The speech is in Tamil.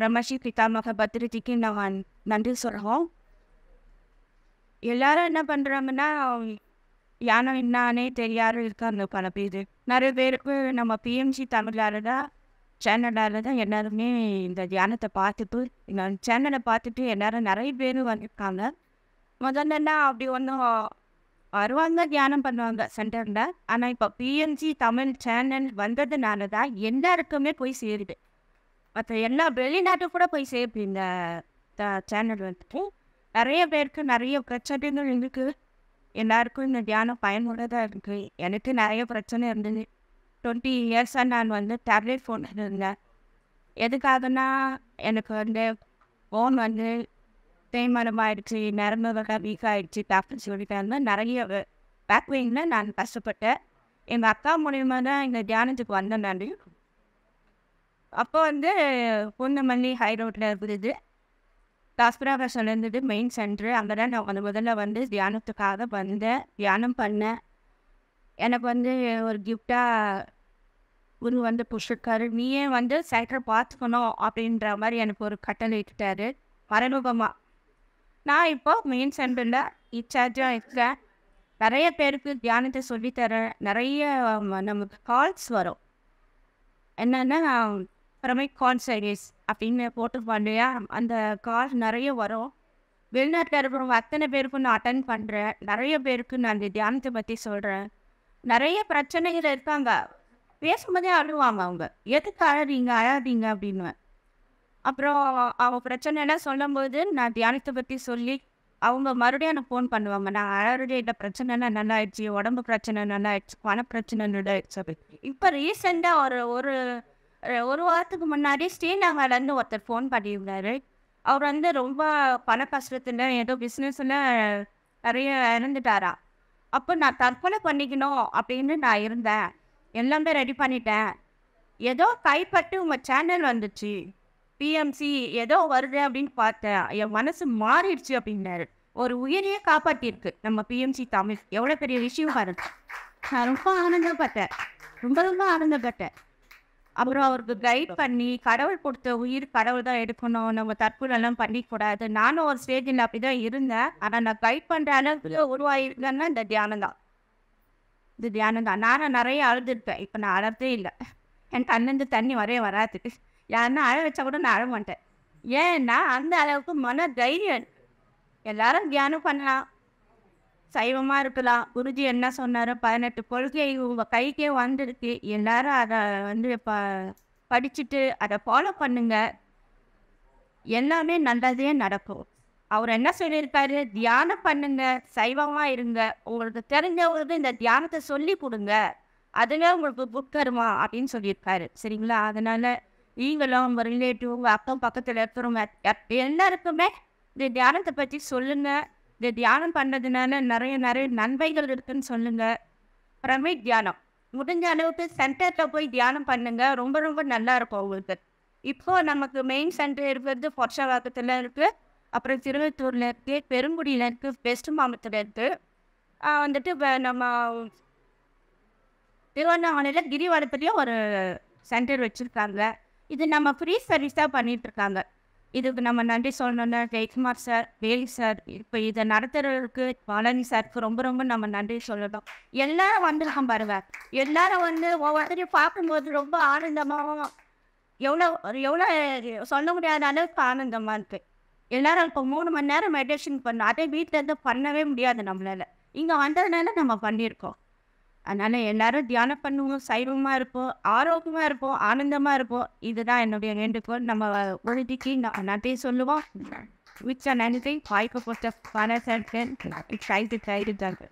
ரமஷி பிதாமக பத்திரிகைக்கு நான் நன்றி சொல்கிறோம் எல்லாரும் என்ன பண்ணுறாங்கன்னா யானை என்னானே தெரியாத இருக்காங்க பல பேர் நிறைய பேருக்கு நம்ம பிஎம்சி தமிழ்ல தான் சேனலால் தான் எல்லாருமே இந்த தியானத்தை பார்த்துட்டு இந்த சேனலை பார்த்துட்டு எல்லாரும் நிறைய பேர் வந்திருக்காங்க முதல்லன்னா அப்படி ஒன்றும் வருவாங்க தியானம் பண்ணுவாங்க சென்டரில் ஆனால் இப்போ பிஎம்ஜி தமிழ் சேனல் வந்ததுனால தான் எல்லாருக்குமே போய் சேருது மற்ற எல்லா வெளிநாட்டு கூட போய் சேர்ப்பு இந்த சேனல் வந்துட்டு நிறைய பேருக்கு நிறைய பிரச்சனைகள் இருக்குது எல்லாருக்கும் இந்த தியானம் பயனுள்ளதாக இருக்குது எனக்கு நிறைய பிரச்சனை இருந்தது டுவெண்ட்டி இயர்ஸாக நான் வந்து டேப்லெட் ஃபோன் இருந்தேன் எதுக்காகனா எனக்கு வந்து ஃபோன் வந்து தேய்மானம் ஆயிடுச்சு நரம்பு வகை வீக் ஆகிடுச்சு டாக்டர் சொல்லிட்டாங்க நிறைய பேக் பெயினில் நான் கஷ்டப்பட்டேன் எங்கள் அக்கா மூலியமாக தான் இந்த தியானத்துக்கு வந்தேன் நான் அப்போ வந்து பூந்தமல்லி ஹை ரோட்டில் இருக்குது தாஸ்புராக சொல்லிருந்தது மெயின் சென்ட்ரு அங்கே தான் நான் வந்து முதல்ல வந்து தியானத்துக்காக வந்தேன் தியானம் பண்ணேன் எனக்கு வந்து ஒரு கிஃப்டாக குரு வந்து புஷ்டிருக்காரு நீயே வந்து சைக்கிள் பார்த்துக்கணும் அப்படின்ற மாதிரி எனக்கு ஒரு கட்டளை இட்டுட்டாரு மரரூபமாக நான் இப்போ மெயின் சென்டரில் இச்சார்ஜாக இருக்கேன் நிறைய பேருக்கு தியானத்தை சொல்லித்தரேன் நிறைய நமக்கு கால்ஸ் வரும் என்னென்னா அப்புறமே கான் சைடிஸ் அப்படின்னு போட்டு இல்லையா அந்த கால் நிறைய வரும் வெளிநாட்டில் இருக்கிறவங்க அத்தனை பேருக்கும் நான் அட்டன் பண்ணுறேன் நிறைய பேருக்கு நான் இந்த தியானத்தை பற்றி சொல்கிறேன் நிறைய பிரச்சனைகள் இருக்காங்க பேசும்போதே அழுவாங்க அவங்க எதுக்கு அழறீங்க அழாதீங்க அப்படின்னு அப்புறம் அவங்க பிரச்சனைலாம் சொல்லும்போது நான் தியானத்தை பற்றி சொல்லி அவங்க மறுபடியும் எனக்கு ஃபோன் பண்ணுவாங்க நான் அழறதே இந்த பிரச்சனைனா நல்லா ஆயிடுச்சு உடம்பு பிரச்சனை நல்லா ஆயிடுச்சு பண பிரச்சனை நல்லா ஆயிடுச்சு அப்படி இப்போ ரீசெண்டாக ஒரு ஒரு ஒரு வாரத்துக்கு முன்னாடி ஸ்ரீநகர்லேருந்து ஒருத்தர் ஃபோன் பண்ணியிருந்தாரு அவர் வந்து ரொம்ப பண கஷ்டத்தில் ஏதோ பிஸ்னஸில் நிறைய இறந்துட்டாரா அப்போ நான் தற்கொலை பண்ணிக்கணும் அப்படின்னு நான் இருந்தேன் எல்லாமே ரெடி பண்ணிட்டேன் ஏதோ கைப்பட்டு உங்கள் சேனல் வந்துச்சு பிஎம்சி ஏதோ வருது அப்படின்னு பார்த்தேன் என் மனசு மாறிடுச்சு அப்படின்னாரு ஒரு உயிரியை காப்பாற்றிருக்கு நம்ம பிஎம்சி தமிழ் எவ்வளோ பெரிய விஷயம் பாருங்க நான் ரொம்ப ஆனந்தப்பட்டேன் ரொம்ப ரொம்ப ஆனந்தப்பட்டேன் அப்புறம் அவருக்கு கைட் பண்ணி கடவுள் கொடுத்த உயிர் கடவுள் தான் எடுக்கணும் நம்ம எல்லாம் பண்ணிக்கூடாது நானும் ஒரு ஸ்டேஜில் அப்படி தான் இருந்தேன் ஆனால் நான் கைட் பண்ணுற அளவுக்கு உருவாயிருந்தேன்னா இந்த தியானம் தான் இந்த தியானம் தான் நானும் நிறைய அழுதுருப்பேன் இப்போ நான் அழறதே இல்லை என் கண்ணிருந்து தண்ணி வரவே வராது யாருன்னா அழ வச்சா கூட நான் அழ மாட்டேன் ஏன்னா அந்த அளவுக்கு மன தைரியம் எல்லாரும் தியானம் பண்ணலாம் சைவமாக இருக்கலாம் குருஜி என்ன சொன்னாரோ பதினெட்டு கொள்கை உங்கள் கைக்கே வந்திருக்கு எல்லாரும் அதை வந்து ப படிச்சுட்டு அதை ஃபாலோ பண்ணுங்க எல்லாமே நல்லதே நடக்கும் அவர் என்ன சொல்லியிருக்காரு தியானம் பண்ணுங்க சைவமாக இருங்க உங்களுக்கு தெரிஞ்சவங்களுக்கு இந்த தியானத்தை சொல்லி கொடுங்க அதுவே உங்களுக்கு புக்கருமா அப்படின்னு சொல்லியிருக்காரு சரிங்களா அதனால நீங்களும் உங்க ரிலேட்டிவ் உங்கள் அக்கம் பக்கத்தில் இருக்கிறவங்க எல்லாருக்குமே இந்த தியானத்தை பற்றி சொல்லுங்கள் இந்த தியானம் பண்ணதுனால நிறைய நிறைய நன்மைகள் இருக்குன்னு சொல்லுங்க அப்புறமே தியானம் முடிஞ்ச அளவுக்கு சென்டரில் போய் தியானம் பண்ணுங்க ரொம்ப ரொம்ப நல்லா இருக்கும் உங்களுக்கு இப்போ நமக்கு மெயின் சென்டர் இருக்கிறது பொர்ஷவாக்கத்தில் இருக்கு அப்புறம் திருவத்தூர்ல இருக்கு பெருங்குடியில இருக்கு பெஸ்ட் மாவட்டத்தில் இருக்கு வந்துட்டு நம்ம திருவண்ணாமலையில் கிரிவலத்துலேயும் ஒரு சென்டர் வச்சுருக்காங்க இது நம்ம ஃப்ரீ சர்வீஸாக பண்ணிகிட்ருக்காங்க இதுக்கு நம்ம நன்றி சொல்லணும்னா ஜெயக்குமார் சார் வேலி சார் இப்போ இதை நடத்துறதுக்கு பழனி சாருக்கு ரொம்ப ரொம்ப நம்ம நன்றி சொல்லணும் எல்லாரும் வந்திருக்கோம் பாருங்க எல்லாரும் வந்து ஒவ்வொருத்தரையும் பார்க்கும்போது ரொம்ப ஆனந்தமாகவும் எவ்வளோ எவ்வளோ சொல்ல முடியாத அளவுக்கு ஆனந்தமாக இருக்கு எல்லாரும் இப்போ மூணு மணி நேரம் மெடிடேஷன் பண்ணோம் அதே வீட்டிலேருந்து பண்ணவே முடியாது நம்மளால இங்கே வந்ததுனால நம்ம பண்ணியிருக்கோம் அதனால எல்லாரும் தியானம் பண்ணுவோம் சைவமாக இருப்போம் ஆரோக்கியமாக இருப்போம் ஆனந்தமாக இருப்போம் இதுதான் என்னுடைய வேண்டுகோள் நம்ம உறுதிக்கு நான் நன்றி சொல்லுவோம் விச் ஆர் நன்றி வாய்ப்பு போட்ட பண சர்க்கன் ட்ரை டு